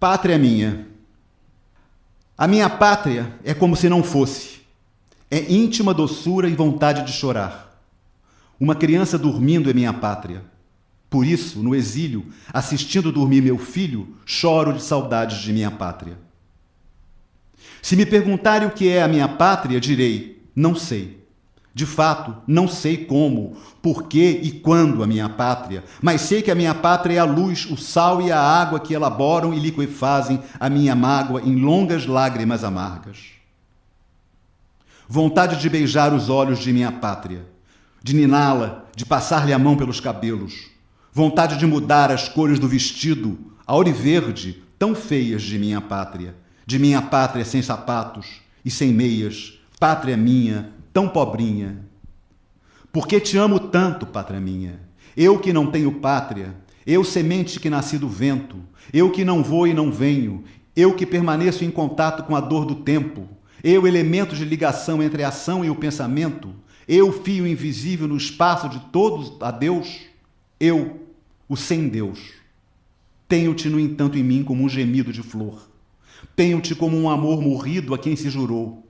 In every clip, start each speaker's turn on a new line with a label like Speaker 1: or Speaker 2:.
Speaker 1: Pátria minha. A minha pátria é como se não fosse. É íntima doçura e vontade de chorar. Uma criança dormindo é minha pátria. Por isso, no exílio, assistindo dormir meu filho, choro de saudades de minha pátria. Se me perguntarem o que é a minha pátria, direi: não sei. De fato, não sei como, por que e quando a minha pátria, mas sei que a minha pátria é a luz, o sal e a água que elaboram e liquefazem a minha mágoa em longas lágrimas amargas. Vontade de beijar os olhos de minha pátria, de niná-la, de passar-lhe a mão pelos cabelos. Vontade de mudar as cores do vestido, a verde, tão feias de minha pátria, de minha pátria sem sapatos e sem meias, pátria minha, tão pobrinha? Porque te amo tanto, pátria minha? Eu que não tenho pátria, eu semente que nasci do vento, eu que não vou e não venho, eu que permaneço em contato com a dor do tempo, eu elemento de ligação entre a ação e o pensamento, eu fio invisível no espaço de todos a Deus, eu, o sem Deus. Tenho-te, no entanto, em mim como um gemido de flor. Tenho-te como um amor morrido a quem se jurou.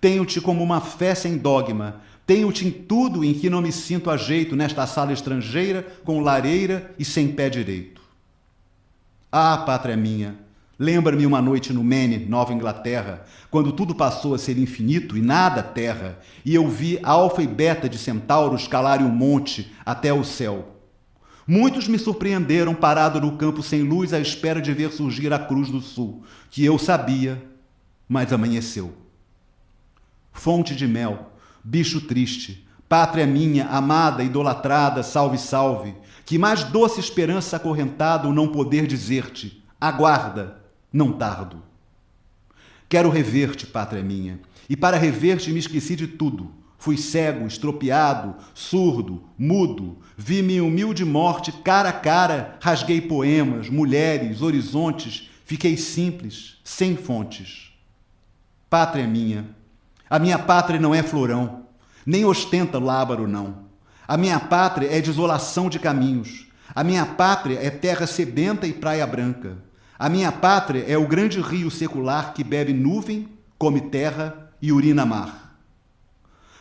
Speaker 1: Tenho-te como uma fé sem dogma. Tenho-te em tudo em que não me sinto a jeito nesta sala estrangeira, com lareira e sem pé direito. Ah, pátria minha, lembra-me uma noite no Maine, Nova Inglaterra, quando tudo passou a ser infinito e nada terra, e eu vi alfa e beta de centauros calarem o um monte até o céu. Muitos me surpreenderam parado no campo sem luz à espera de ver surgir a Cruz do Sul, que eu sabia, mas amanheceu fonte de mel, bicho triste, pátria minha, amada, idolatrada, salve, salve, que mais doce esperança acorrentado não poder dizer-te, aguarda, não tardo. Quero rever-te, pátria minha, e para rever-te me esqueci de tudo. Fui cego, estropiado, surdo, mudo, vi minha humilde morte cara a cara, rasguei poemas, mulheres, horizontes, fiquei simples, sem fontes. Pátria minha, a minha pátria não é florão, nem ostenta lábaro, não. A minha pátria é desolação de caminhos. A minha pátria é terra sedenta e praia branca. A minha pátria é o grande rio secular que bebe nuvem, come terra e urina mar.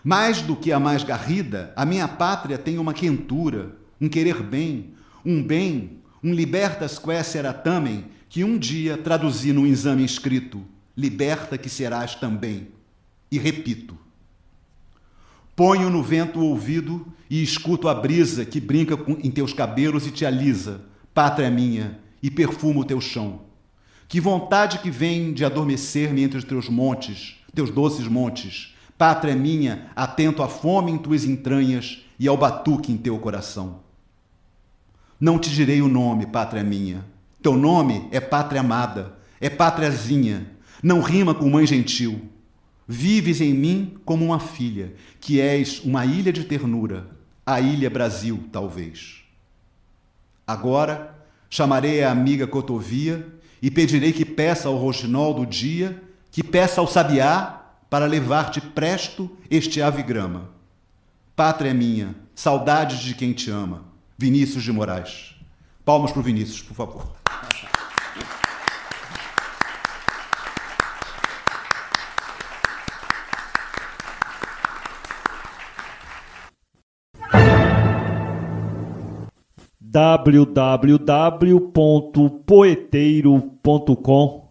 Speaker 1: Mais do que a mais garrida, a minha pátria tem uma quentura, um querer bem, um bem, um libertas quae seratamem que um dia traduzi num exame escrito, liberta que serás também e repito. Ponho no vento o ouvido e escuto a brisa que brinca em teus cabelos e te alisa, pátria minha, e perfuma o teu chão. Que vontade que vem de adormecer-me entre os teus montes, teus doces montes, pátria minha, atento à fome em tuas entranhas e ao batuque em teu coração. Não te direi o nome, pátria minha. Teu nome é pátria amada, é pátriazinha, não rima com mãe gentil Vives em mim como uma filha, que és uma ilha de ternura, a ilha Brasil, talvez. Agora chamarei a amiga Cotovia e pedirei que peça ao roxinol do dia, que peça ao sabiá, para levar-te presto este avigrama. Pátria minha, saudades de quem te ama. Vinícius de Moraes. Palmas para o Vinícius, por favor. www.poeteiro.com